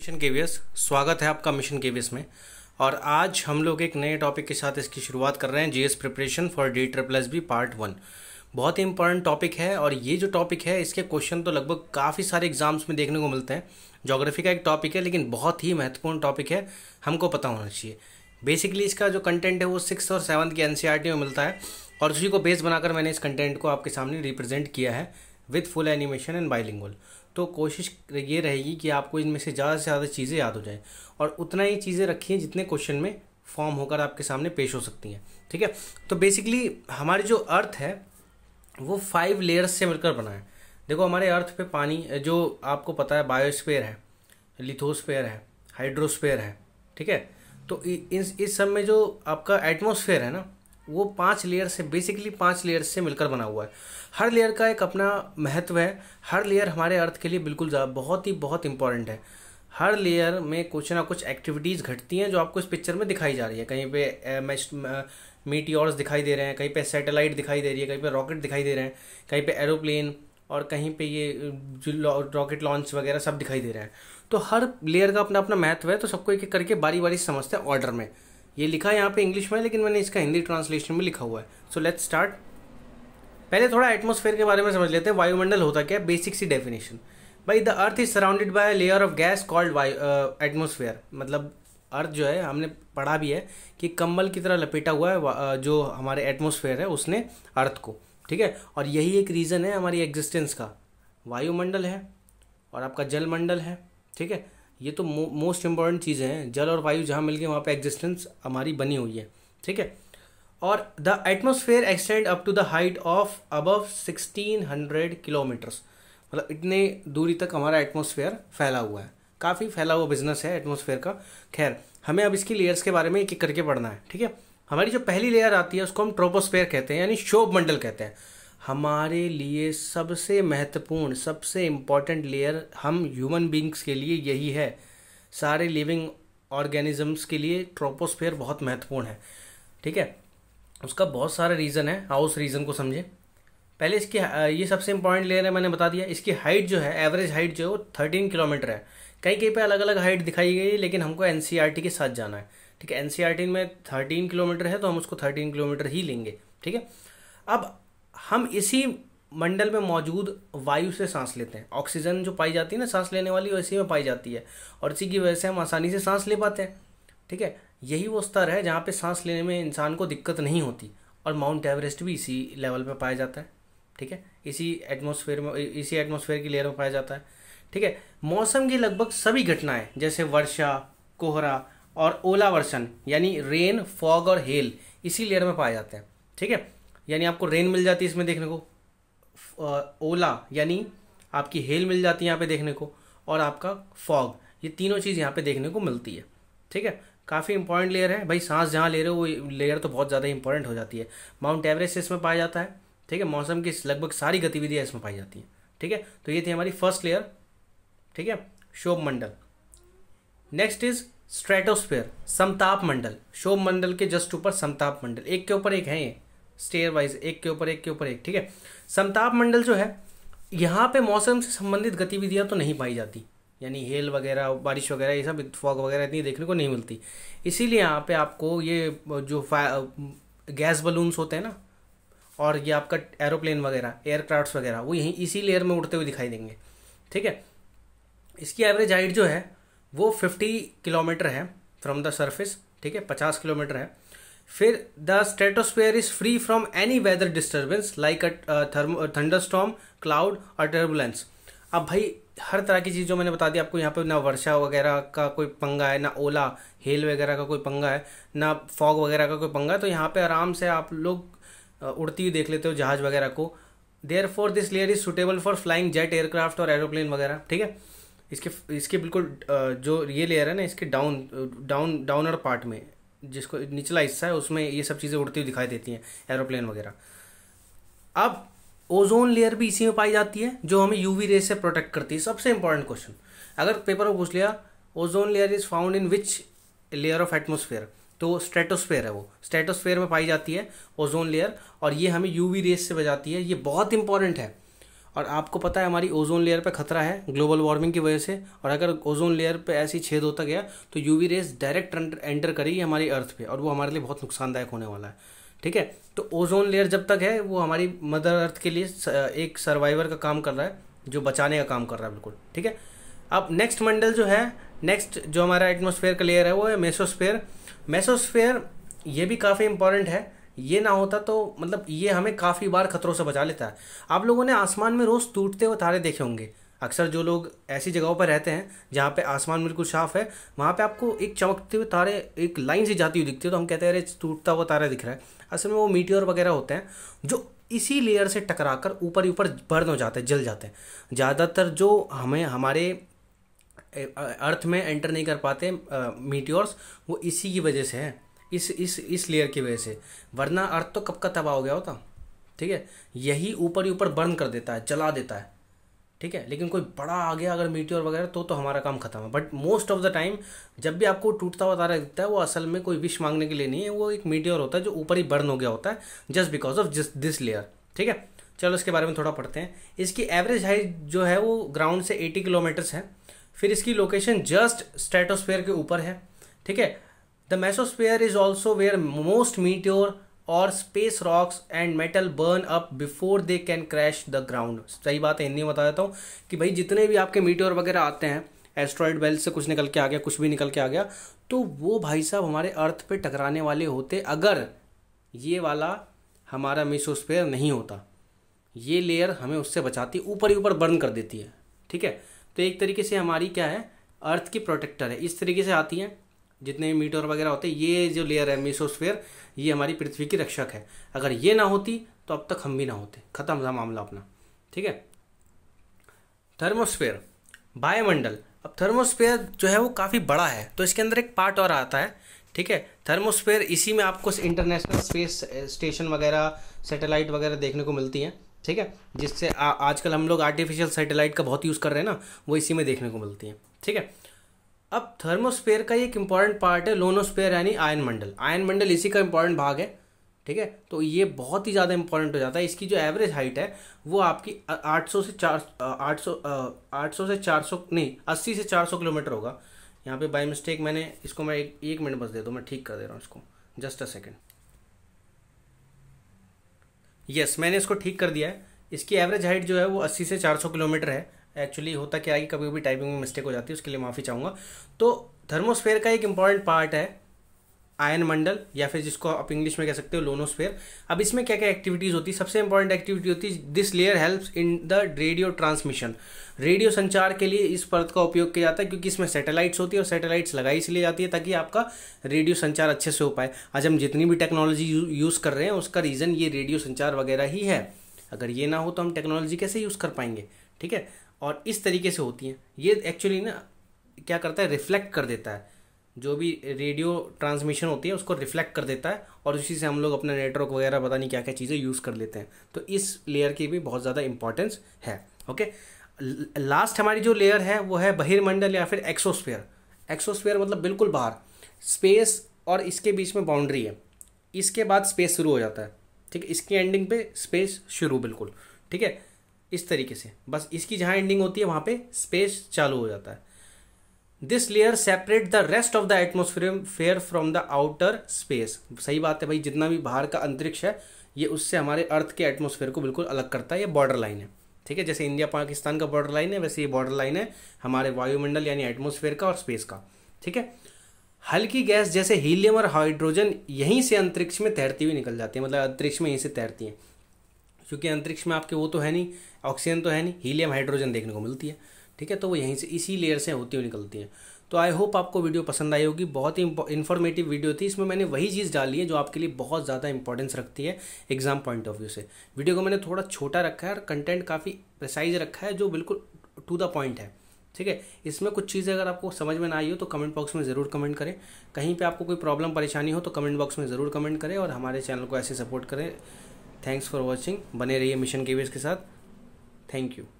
mission KVS स्वागत है आपका मिशन केवीएस में और आज हम लोग एक नए टॉपिक के साथ इसकी शुरुआत कर रहे हैं GS preparation for D triple S B part one बहुत ही इंपॉर्टेंट टॉपिक है और ये जो टॉपिक है इसके क्वेश्चन तो लगभग काफ़ी सारे एग्जाम्स में देखने को मिलते हैं जोग्राफी का एक टॉपिक है लेकिन बहुत ही महत्वपूर्ण टॉपिक है हमको पता होना चाहिए बेसिकली इसका जो कंटेंट है वो सिक्स और सेवन्थ के एन e में मिलता है और उसी को बेस बनाकर मैंने इस कंटेंट को आपके सामने रिप्रेजेंट किया है with full animation and bilingual तो कोशिश ये रहेगी कि आपको इनमें से ज़्यादा से ज़्यादा चीज़ें याद हो जाएँ और उतना ही चीज़ें रखिए जितने क्वेश्चन में फॉर्म होकर आपके सामने पेश हो सकती हैं ठीक है तो बेसिकली हमारी जो अर्थ है वो फाइव लेयर्स से मिलकर बना है देखो हमारे अर्थ पे पानी जो आपको पता है बायोस्फेयर है लिथोस्फेयर है हाइड्रोस्फेयर है ठीक है तो इस इस सब में जो आपका एटमोसफेयर है ना वो पांच लेयर से बेसिकली पांच लेयर से मिलकर बना हुआ है हर लेयर का एक अपना महत्व है हर लेयर हमारे अर्थ के लिए बिल्कुल बहुत ही बहुत इंपॉर्टेंट है हर लेयर में कुछ ना कुछ एक्टिविटीज़ घटती हैं जो आपको इस पिक्चर में दिखाई जा रही है कहीं पे ऑर्स दिखाई दे रहे हैं कहीं पे सैटेलाइट दिखाई दे रही है कहीं पे रॉकेट दिखाई दे रहे हैं कहीं पे एरोप्लेन और कहीं पे ये रॉकेट लॉन्च वगैरह सब दिखाई दे रहे हैं तो हर लेयर का अपना अपना महत्व है तो सबको एक एक करके बारी बारी समझते हैं ऑर्डर में ये लिखा यहाँ पे इंग्लिश में लेकिन मैंने इसका हिंदी ट्रांसलेशन में लिखा हुआ है सो लेट्स स्टार्ट पहले थोड़ा एटमोसफेयर के बारे में समझ लेते हैं वायुमंडल होता क्या है बेसिक सी डेफिनेशन भाई the earth is surrounded by layer of gas called वायु एटमोसफेयर मतलब अर्थ जो है हमने पढ़ा भी है कि कम्बल की तरह लपेटा हुआ है जो हमारे एटमोसफेयर है उसने अर्थ को ठीक है और यही एक रीज़न है हमारी एग्जिस्टेंस का वायुमंडल है और आपका जलमंडल है ठीक है ये तो मोस्ट इंपॉर्टेंट चीज़ें हैं जल और वायु जहाँ गए वहाँ पे एग्जिस्टेंस हमारी बनी हुई है ठीक है और the atmosphere extend up to the height of above sixteen hundred kilometres मतलब इतने दूरी तक हमारा एटमोसफेयर फैला हुआ है काफ़ी फैला हुआ बिजनेस है एटमोसफेयर का खैर हमें अब इसकी लेयर्स के बारे में एक एक करके पढ़ना है ठीक है हमारी जो पहली लेयर आती है उसको हम ट्रोपोस्फेयर कहते हैं यानी शोभ मंडल कहते हैं हमारे लिए सबसे महत्वपूर्ण सबसे इम्पॉर्टेंट लेयर हम ह्यूमन बींग्स के लिए यही है सारे लिविंग ऑर्गेनिजम्स के लिए ट्रोपोस्फेयर बहुत महत्वपूर्ण है ठीक है उसका बहुत सारा रीज़न है हाउस रीज़न को समझें पहले इसकी ये सबसे इम्पॉर्टेंट लेयर है मैंने बता दिया इसकी हाइट जो है एवरेज हाइट जो है वो थर्टीन किलोमीटर है कहीं कहीं पे अलग अलग हाइट दिखाई गई है लेकिन हमको एन e के साथ जाना है ठीक है एन e में थर्टीन किलोमीटर है तो हम उसको थर्टीन किलोमीटर ही लेंगे ठीक है अब हम इसी मंडल में मौजूद वायु से सांस लेते हैं ऑक्सीजन जो पाई जाती है ना सांस लेने वाली इसी में पाई जाती है और इसी की वजह से हम आसानी से सांस ले पाते हैं ठीक है यही वो स्तर है जहाँ पे सांस लेने में इंसान को दिक्कत नहीं होती और माउंट एवरेस्ट भी इसी लेवल पे पाया जाता है ठीक है इसी एटमोसफेयर में इसी एटमोसफेयर की लेयर में पाया जाता है ठीक है मौसम की लगभग सभी घटनाएं जैसे वर्षा कोहरा और ओलावर्षण यानी रेन फॉग और हेल इसी लेयर में पाए जाते हैं ठीक है यानी आपको रेन मिल जाती है इसमें देखने को ओला यानी आपकी हेल मिल जाती है यहाँ पे देखने को और आपका फॉग ये तीनों चीज़ यहाँ पे देखने को मिलती है ठीक है काफ़ी इंपॉर्टेंट लेयर है भाई सांस जहाँ ले रहे हो वो लेयर तो बहुत ज़्यादा इंपॉर्टेंट हो जाती है माउंट एवरेस्ट इसमें पाया जाता है ठीक है मौसम की लगभग सारी गतिविधियाँ इसमें पाई जाती हैं ठीक है तो ये थी हमारी फर्स्ट लेयर ठीक है शोभ मंडल नेक्स्ट इज स्ट्रेटोस्फेयर समताप मंडल शोभ मंडल के जस्ट ऊपर समताप मंडल एक के ऊपर एक है ये स्टेयर वाइज एक के ऊपर एक के ऊपर एक ठीक है समताप मंडल जो है यहाँ पे मौसम से संबंधित गतिविधियाँ तो नहीं पाई जाती यानी हेल वगैरह बारिश वगैरह ये सब फॉग वगैरह इतनी देखने को नहीं मिलती इसीलिए यहाँ पे आपको ये जो गैस बलून्स होते हैं ना और ये आपका एरोप्लेन वगैरह एयरक्राफ्ट वगैरह वो यहीं इसी लेयर में उड़ते हुए दिखाई देंगे ठीक है इसकी एवरेज हाइट जो है वो फिफ्टी किलोमीटर है फ्रॉम द सर्फिस ठीक है पचास किलोमीटर है फिर the stratosphere is free from any weather disturbance like a storm cloud और टर्बुलेंस अब भाई हर तरह की चीज़ जो मैंने बता दी आपको यहाँ पे ना वर्षा वगैरह का कोई पंगा है ना ओला हेल वगैरह का कोई पंगा है ना फॉग वगैरह का कोई पंगा है तो यहाँ पे आराम से आप लोग uh, उड़ती हुई देख लेते हो जहाज़ वगैरह को therefore this layer is suitable for flying jet aircraft और एरोप्लेन वगैरह ठीक है इसके इसके बिल्कुल uh, जो ये लेयर है ना इसके डाउन डाउन डाउनर पार्ट में जिसको निचला हिस्सा है उसमें ये सब चीज़ें उड़ती हुई दिखाई देती हैं एरोप्लेन वगैरह अब ओजोन लेयर भी इसी में पाई जाती है जो हमें यूवी रेस से प्रोटेक्ट करती है सबसे इंपॉर्टेंट क्वेश्चन अगर पेपर में पूछ लिया ozone layer is found in which layer of atmosphere तो स्ट्रेटोस्फेयर है वो स्ट्रेटोस्फेयर में पाई जाती है ओजोन लेयर और ये हमें यूवी रेस से बचाती है ये बहुत इंपॉर्टेंट है और आपको पता है हमारी ओजोन लेयर पर खतरा है ग्लोबल वार्मिंग की वजह से और अगर ओजोन लेयर पर ऐसी छेद होता गया तो यूवी रेस डायरेक्ट एंटर करेगी हमारी अर्थ पे और वो हमारे लिए बहुत नुकसानदायक होने वाला है ठीक है तो ओजोन लेयर जब तक है वो हमारी मदर अर्थ के लिए एक सर्वाइवर का काम कर रहा है जो बचाने का काम कर रहा है बिल्कुल ठीक है अब नेक्स्ट मंडल जो है नेक्स्ट जो हमारा एटमोसफेयर का लेयर है वो है मेसोस्फेयर मेसोस्फेयर ये भी काफ़ी इंपॉर्टेंट है ये ना होता तो मतलब ये हमें काफ़ी बार खतरों से बचा लेता है आप लोगों ने आसमान में रोज़ टूटते हुए तारे देखे होंगे अक्सर जो लोग ऐसी जगहों पर रहते हैं जहाँ पे आसमान बिल्कुल साफ है वहाँ पे आपको एक चमकते हुए तारे एक लाइन से जाती हुई दिखती है तो हम कहते हैं अरे टूटता हुआ तारा दिख रहा है असल में वो मीटियोर वगैरह होते हैं जो इसी लेयर से टकरा कर ऊपर ही ऊपर बर्न हो जाते हैं जल जाते हैं ज़्यादातर जो हमें हमारे अर्थ में एंटर नहीं कर पाते मीटियोर्स वो इसी की वजह से हैं इस इस इस लेयर की वजह से वरना अर्थ तो कब का तबाह हो गया होता ठीक है यही ऊपर ही ऊपर बर्न कर देता है जला देता है ठीक है लेकिन कोई बड़ा आ गया अगर मीटियोर वगैरह तो तो हमारा काम खत्म है but most of the time जब भी आपको टूटता हुआ तारा दिखता है वो असल में कोई विश मांगने के लिए नहीं है वो एक मीटियोर होता है जो ऊपर ही बर्न हो गया होता है जस्ट बिकॉज ऑफ जिस दिस लेयर ठीक है चलो इसके बारे में थोड़ा पढ़ते हैं इसकी एवरेज हाइट जो है वो ग्राउंड से एटी किलोमीटर्स है फिर इसकी लोकेशन जस्ट स्ट्रेटोस्फेयर के ऊपर है ठीक है The mesosphere is also where most meteor और space rocks and metal burn up before they can crash the ground सही बात है हिंदी में बता देता हूँ कि भाई जितने भी आपके मीट्योर वगैरह आते हैं एस्ट्रॉयड बेल्ट से कुछ निकल के आ गया कुछ भी निकल के आ गया तो वो भाई साहब हमारे अर्थ पे टकराने वाले होते अगर ये वाला हमारा मिसोस्फेयर नहीं होता ये लेयर हमें उससे बचाती ऊपर ही ऊपर बर्न कर देती है ठीक है तो एक तरीके से हमारी क्या है अर्थ की प्रोटेक्टर है इस तरीके से आती है जितने भी मीटर वगैरह होते हैं ये जो लेयर है मीसोस्फेयर ये हमारी पृथ्वी की रक्षक है अगर ये ना होती तो अब तक हम भी ना होते ख़त्म था मामला अपना ठीक है थर्मोस्फेयर वायुमंडल अब थर्मोस्फेयर जो है वो काफ़ी बड़ा है तो इसके अंदर एक पार्ट और आता है ठीक है थर्मोस्फेयर इसी में आपको इंटरनेशनल स्पेस स्टेशन वगैरह सैटेलाइट वगैरह देखने को मिलती हैं ठीक है जिससे आजकल हम लोग आर्टिफिशियल सैटेलाइट का बहुत यूज़ कर रहे हैं ना वो इसी में देखने को मिलती हैं ठीक है अब थर्मोस्फेयर का एक इंपॉर्टेंट पार्ट है लोनोस्फेयर यानी आयन मंडल आयन मंडल इसी का इंपॉर्टेंट भाग है ठीक है तो ये बहुत ही ज़्यादा इंपॉर्टेंट हो जाता है इसकी जो एवरेज हाइट है वो आपकी 800 से 400 800 800 से 400 नहीं 80 से 400 किलोमीटर होगा यहाँ पे बाय मिस्टेक मैंने इसको मैं एक, एक मिनट बस दे दो मैं ठीक कर दे रहा हूँ इसको जस्ट अ सेकेंड यस मैंने इसको ठीक कर दिया है इसकी एवरेज हाइट जो है वो अस्सी से चार किलोमीटर है एक्चुअली होता क्या है कि कभी कभी टाइपिंग में मिस्टेक हो जाती है उसके लिए माफ़ी चाहूँगा तो थर्मोस्फेयर का एक इंपॉर्टेंट पार्ट है आयन मंडल या फिर जिसको आप इंग्लिश में कह सकते हो लोनोस्फेयर अब इसमें क्या क्या एक्टिविटीज़ होती है सबसे इंपॉर्टेंट एक्टिविटी होती है this layer helps in the radio transmission radio संचार के लिए इस परत का उपयोग किया जाता है क्योंकि इसमें सैटेलाइट्स होती है और सैटेलाइट्स लगाई इसलिए जाती है ताकि आपका रेडियो संचार अच्छे से हो पाए आज हम जितनी भी टेक्नोलॉजी यूज़ कर रहे हैं उसका रीज़न ये रेडियो संचार वगैरह ही है अगर ये ना हो तो हम टेक्नोलॉजी कैसे यूज़ कर पाएंगे ठीक है और इस तरीके से होती हैं ये एक्चुअली ना क्या करता है रिफ्लेक्ट कर देता है जो भी रेडियो ट्रांसमिशन होती है उसको रिफ्लेक्ट कर देता है और उसी से हम लोग अपना नेटवर्क वगैरह पता नहीं क्या क्या चीज़ें यूज़ कर लेते हैं तो इस लेयर की भी बहुत ज़्यादा इंपॉर्टेंस है ओके लास्ट हमारी जो लेयर है वो है बहिर्मंडल या फिर एक्सोस्फेयर एक्सोस्फेयर मतलब बिल्कुल बाहर स्पेस और इसके बीच में बाउंड्री है इसके बाद स्पेस शुरू हो जाता है ठीक है इसकी एंडिंग पे स्पेस शुरू बिल्कुल ठीक है इस तरीके से बस इसकी जहां एंडिंग होती है वहां पे स्पेस चालू हो जाता है this layer separate the rest of the atmosphere fair from the outer space सही बात है भाई जितना भी बाहर का अंतरिक्ष है ये उससे हमारे अर्थ के एटमोसफेयर को बिल्कुल अलग करता है ये बॉर्डर लाइन है ठीक है जैसे इंडिया पाकिस्तान का बॉर्डर लाइन है वैसे ये बॉर्डर लाइन है हमारे वायुमंडल यानी एटमोसफेयर का और स्पेस का ठीक है हल्की गैस जैसे हीलियम और हाइड्रोजन यहीं से अंतरिक्ष में तैरती हुई निकल जाती है मतलब अंतरिक्ष में यहीं से तैरती है क्योंकि अंतरिक्ष में आपके वो तो है नहीं ऑक्सीजन तो है नहीं हीलियम हाइड्रोजन देखने को मिलती है ठीक है तो वो यहीं से इसी लेयर से होती हुई निकलती है तो आई होप आपको वीडियो पसंद आई होगी बहुत ही इन्फॉर्मेटिव वीडियो थी इसमें मैंने वही चीज़ डाली है जो आपके लिए बहुत ज़्यादा इंपॉर्टेंस रखती है एग्जाम पॉइंट ऑफ व्यू से वीडियो को मैंने थोड़ा छोटा रखा है और कंटेंट काफ़ी प्रिसाइज रखा है जो बिल्कुल टू द पॉइंट है ठीक है इसमें कुछ चीज़ें अगर आपको समझ में ना आई हो तो कमेंट बॉक्स में ज़रूर कमेंट करें कहीं पर आपको कोई प्रॉब्लम परेशानी हो तो कमेंट बॉक्स में ज़रूर कमेंट करें और हमारे चैनल को ऐसे सपोर्ट करें थैंक्स फॉर वॉचिंग बने रहिए मिशन केवियर्स के साथ थैंक यू